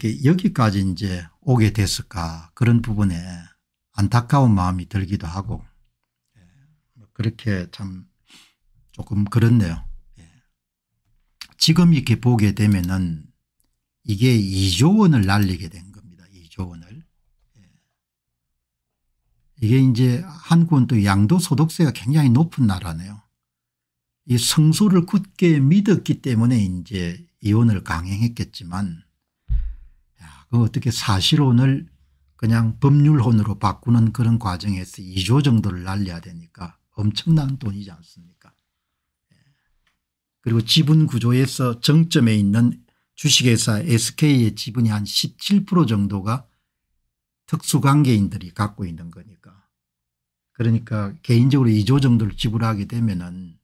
이렇게 여기까지 이제 오게 됐을까 그런 부분에 안타까운 마음이 들기도 하고 예, 그렇게 참 조금 그렇네요. 예. 지금 이렇게 보게 되면은 이게 2조 원을 날리게 된 겁니다. 2조 원을. 예. 이게 이제 한국은 또 양도소득세가 굉장히 높은 나라네요. 이 성소를 굳게 믿었기 때문에 이제 이혼을 강행했겠지만 그 어떻게 사실혼을 그냥 법률혼으로 바꾸는 그런 과정에서 2조 정도를 날려야 되니까 엄청난 돈이지 않습니까 예. 그리고 지분 구조에서 정점에 있는 주식회사 SK의 지분이 한 17% 정도가 특수관계인들이 갖고 있는 거니까 그러니까 개인적으로 2조 정도를 지불하게 되면은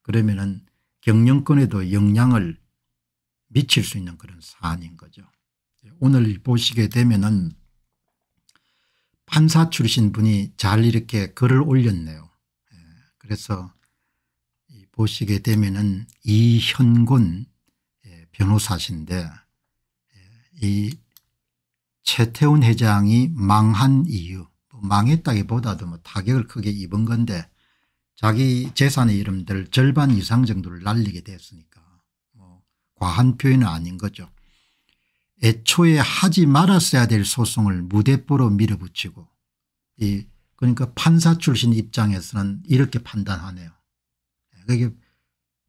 그러면은 경영권에도 영향을 미칠 수 있는 그런 사안인 거죠. 오늘 보시게 되면은 판사 출신 분이 잘 이렇게 글을 올렸네요. 예, 그래서 보시게 되면은 이현곤 예, 변호사신데 예, 이 최태훈 회장이 망한 이유 뭐 망했다기보다도 뭐 타격을 크게 입은 건데 자기 재산의 이름들 절반 이상 정도를 날리게 됐으니까 뭐 과한 표현은 아닌 거죠. 애초에 하지 말았어야 될 소송을 무대뽀로 밀어붙이고 이 그러니까 판사 출신 입장에서는 이렇게 판단하네요. 그게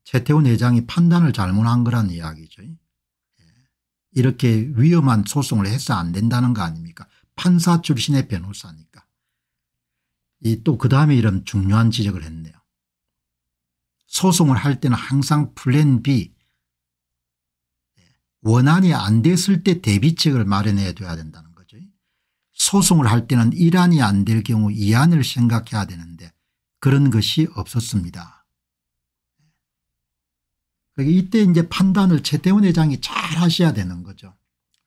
최태원 회장이 판단을 잘못한 거란 이야기죠. 예. 이렇게 위험한 소송을 해서 안 된다는 거 아닙니까 판사 출신의 변호사니까. 이 또그 다음에 이런 중요한 지적을 했네요. 소송을 할 때는 항상 플랜 B 원안이 안 됐을 때 대비책을 마련해 둬야 된다는 거죠. 소송을 할 때는 일안이안 될 경우 이안을 생각해야 되는데 그런 것이 없었습니다. 그러니까 이때 이제 판단을 최태원 회장이 잘 하셔야 되는 거죠.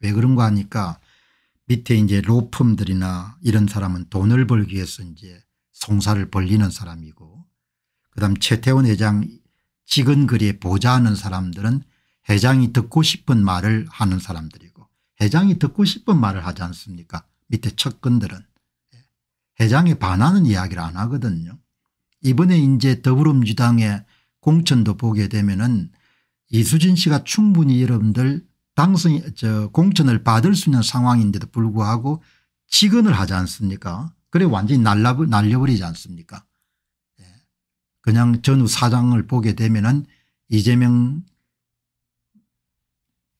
왜 그런가 하니까 밑에 이제 로펌들이나 이런 사람은 돈을 벌기 위해서 이제 송사를 벌리는 사람이고 그다음 최태원 회장 직원거리에 보좌하는 사람들은 회장이 듣고 싶은 말을 하는 사람들이고 회장이 듣고 싶은 말을 하지 않습니까 밑에 측근들은 예. 회장에 반하는 이야기를 안 하거든요. 이번에 이제 더불어민주당의 공천도 보게 되면 은 이수진 씨가 충분히 여러분들 당선 이저 공천을 받을 수 있는 상황인데도 불구하고 직언을 하지 않습니까 그래 완전히 날라, 날려버리지 않습니까 예. 그냥 전후 사장을 보게 되면 은 이재명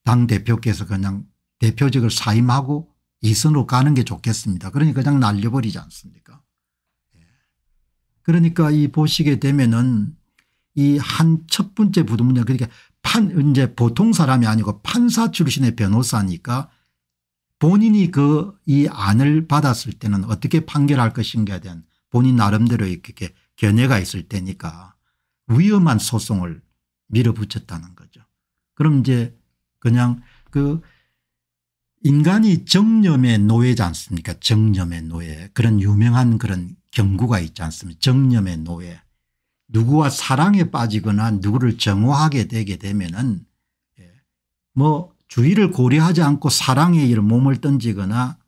당대표께서 그냥 대표직을 사임하고 이선으로 가는 게 좋겠습니다. 그러니 그냥 날려버리지 않습니까 예. 그러니까 이 보시게 되면은 이 한 첫 번째 부동문제 그러니까 판 이제 보통 사람이 아니고 판사 출신의 변호사니까 본인이 그 이 안을 받았을 때는 어떻게 판결할 것인가에 대한 본인 나름대로 이렇게 견해가 있을 때니까 위험한 소송을 밀어붙였다는 거죠. 그럼 이제 그냥 그 인간이 정념의 노예지 않습니까 정념의 노예 그런 유명한 그런 경구가 있지 않습니까 정념의 노예 누구와 사랑에 빠지거나 누구를 정오하게 되게 되면은 예, 뭐 주의를 고려하지 않고 사랑에 몸을 던지거나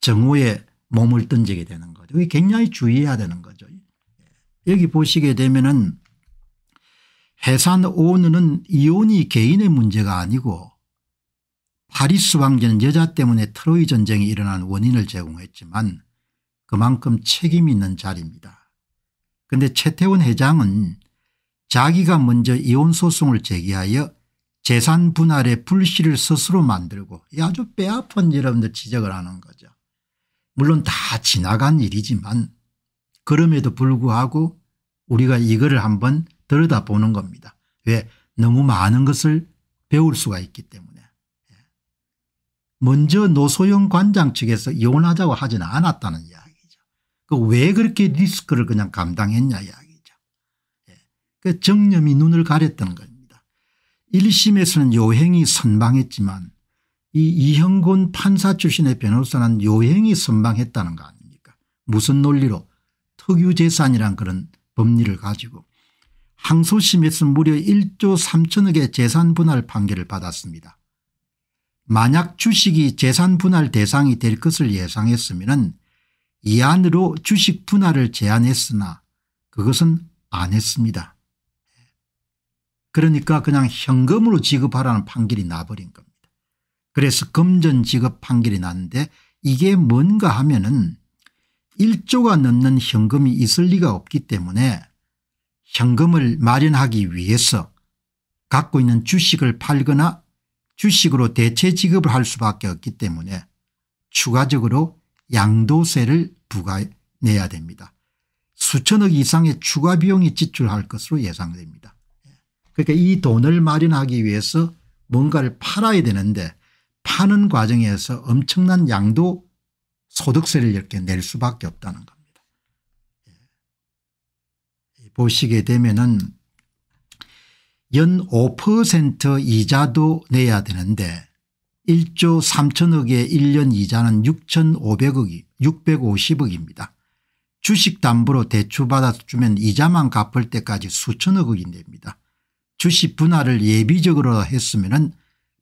정오에 몸을 던지게 되는 거죠. 굉장히 주의해야 되는 거죠. 여기 보시게 되면은 해산 오너는 이혼이 개인의 문제가 아니고 파리스 왕전 여자 때문에 트로이 전쟁이 일어난 원인을 제공했지만 그만큼 책임 있는 자리입니다. 그런데 최태원 회장은 자기가 먼저 이혼 소송을 제기하여 재산 분할의 불씨를 스스로 만들고 아주 뼈아픈 여러분들 지적을 하는 거죠. 물론 다 지나간 일이지만 그럼에도 불구하고 우리가 이거를 한번 들여다보는 겁니다. 왜? 너무 많은 것을 배울 수가 있기 때문에. 예. 먼저 노소영 관장 측에서 이혼하자고 하지는 않았다는 이야기죠. 그 왜 그렇게 리스크를 그냥 감당했냐 이야기죠. 예. 그 정념이 눈을 가렸던 겁니다. 1심에서는 요행이 선방했지만 이 이형곤 판사 출신의 변호사는 요행이 선방했다는 거 아닙니까 무슨 논리로 특유재산이란 그런 법리를 가지고 항소심에서 무려 1조 3천억의 재산 분할 판결을 받았습니다. 만약 주식이 재산 분할 대상이 될 것을 예상했으면 이 안으로 주식 분할을 제안했으나 그것은 안 했습니다. 그러니까 그냥 현금으로 지급하라는 판결이 나버린 겁니다. 그래서 금전 지급 판결이 났는데 이게 뭔가 하면 은 1조가 넘는 현금이 있을 리가 없기 때문에 현금을 마련하기 위해서 갖고 있는 주식을 팔거나 주식으로 대체 지급을 할 수밖에 없기 때문에 추가적으로 양도세를 부과내야 됩니다. 수천억 이상의 추가 비용이 지출할 것으로 예상됩니다. 그러니까 이 돈을 마련하기 위해서 뭔가를 팔아야 되는데 파는 과정에서 엄청난 양도 소득세를 이렇게 낼 수밖에 없다는 것. 보시게 되면은 연 5% 이자도 내야 되는데 1조 3천억의 1년 이자는 6,500억이 650억입니다. 주식담보로 대출받아서 주면 이자만 갚을 때까지 수천억이 됩니다. 주식 분할을 예비적으로 했으면 은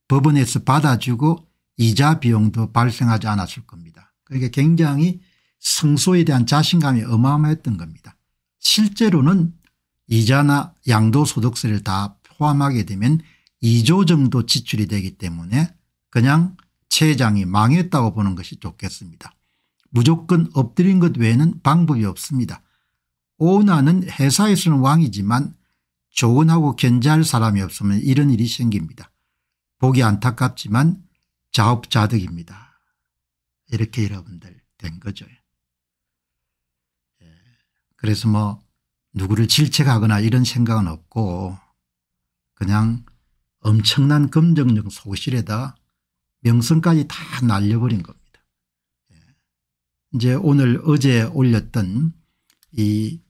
법원에서 받아주고 이자 비용도 발생하지 않았을 겁니다. 그러니까 굉장히 성소에 대한 자신감이 어마어마했던 겁니다. 실제로는 이자나 양도소득세를 다 포함하게 되면 2조 정도 지출이 되기 때문에 그냥 체장이 망했다고 보는 것이 좋겠습니다. 무조건 엎드린 것 외에는 방법이 없습니다. 오나는 회사에서는 왕이지만 조언하고 견제할 사람이 없으면 이런 일이 생깁니다. 보기 안타깝지만 자업자득입니다. 이렇게 여러분들 된 거죠. 그래서 뭐 누구를 질책하거나 이런 생각은 없고 그냥 엄청난 검전적 소실에다 명성까지 다 날려버린 겁니다. 예. 이제 오늘 어제 올렸던 이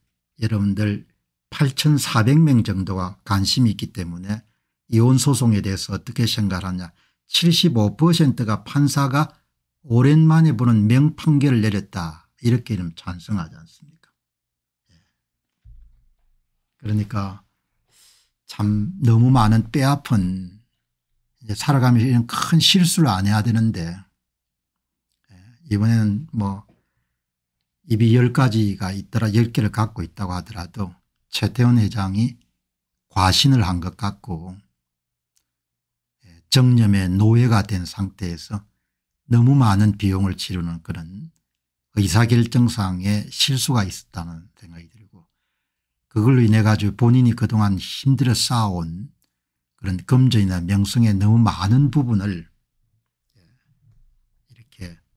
여러분들 8,400명 정도가 관심이 있기 때문에 이혼소송에 대해서 어떻게 생각하냐 75%가 판사가 오랜만에 보는 명판결을 내렸다 이렇게 좀 찬성하지 않습니까 그러니까 참 너무 많은 뼈아픈 이제 살아가면서 이런 큰 실수를 안 해야 되는데 예, 이번에는 뭐 입이 10가지가 있더라 10개를 갖고 있다고 하더라도 최태원 회장이 과신을 한 것 같고 예, 정념의 노예가 된 상태에서 너무 많은 비용을 치르는 그런 의사결정상의 실수가 있었다는 생각이 들고 그걸로 인해 가지고 본인이 그동안 힘들어 쌓아온 그런 검전이나 명성에 너무 많은 부분을